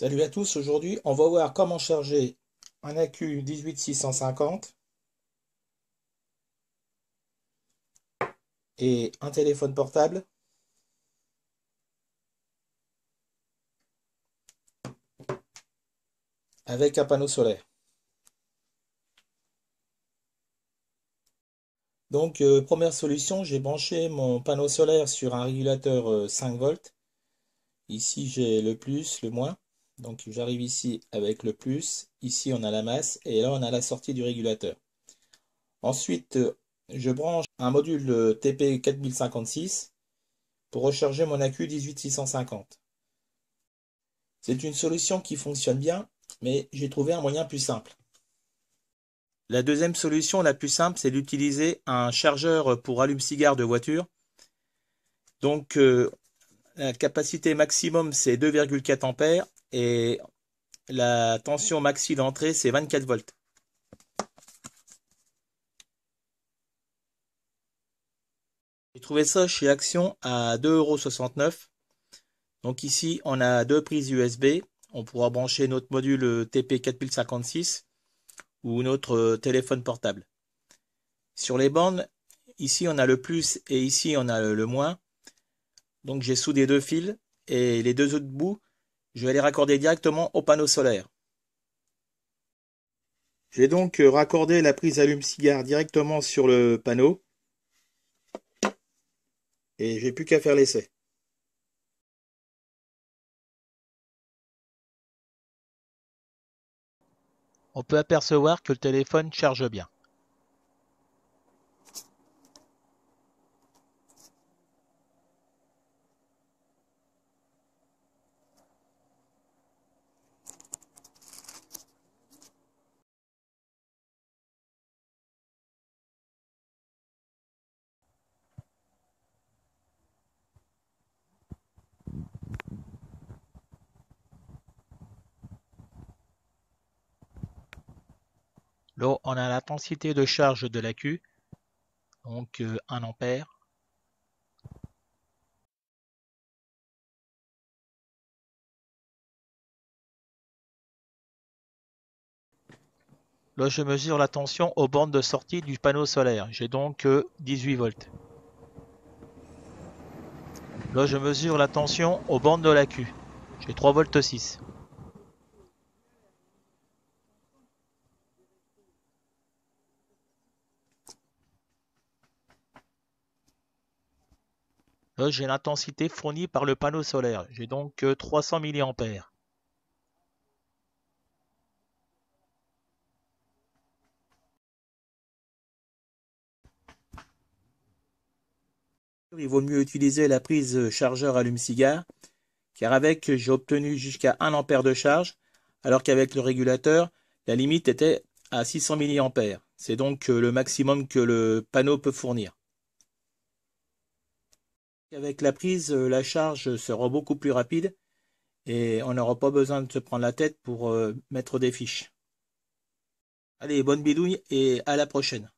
Salut à tous, aujourd'hui on va voir comment charger un AQ 18650 et un téléphone portable. avec un panneau solaire. Donc euh, première solution, j'ai branché mon panneau solaire sur un régulateur 5 euh, volts. Ici j'ai le plus, le moins. Donc j'arrive ici avec le plus, ici on a la masse et là on a la sortie du régulateur. Ensuite, euh, je branche un module TP4056 pour recharger mon AQ 18650. C'est une solution qui fonctionne bien, mais j'ai trouvé un moyen plus simple. La deuxième solution la plus simple, c'est d'utiliser un chargeur pour allume-cigare de voiture. Donc euh, la capacité maximum c'est 2,4 ampères et la tension maxi d'entrée c'est 24 volts. J'ai trouvé ça chez Action à 2,69€. Donc ici on a deux prises USB. On pourra brancher notre module TP4056 ou notre euh, téléphone portable. Sur les bandes, ici on a le plus et ici on a le moins. Donc j'ai soudé deux fils et les deux autres bouts je vais les raccorder directement au panneau solaire. J'ai donc euh, raccordé la prise allume-cigare directement sur le panneau. Et j'ai plus qu'à faire l'essai. On peut apercevoir que le téléphone charge bien. Là, on a l'intensité de charge de la q donc 1 euh, ampère. Là, je mesure la tension aux bandes de sortie du panneau solaire. J'ai donc 18 euh, volts. Là, je mesure la tension aux bandes de Q. J'ai 3 volts 6. Euh, j'ai l'intensité fournie par le panneau solaire. J'ai donc 300 euh, mA. Il vaut mieux utiliser la prise euh, chargeur allume-cigare, car avec j'ai obtenu jusqu'à 1 A de charge, alors qu'avec le régulateur, la limite était à 600 mA. C'est donc le maximum que le panneau peut fournir. Avec la prise, euh, la charge sera beaucoup plus rapide et on n'aura pas besoin de se prendre la tête pour euh, mettre des fiches. Allez, bonne bidouille et à la prochaine.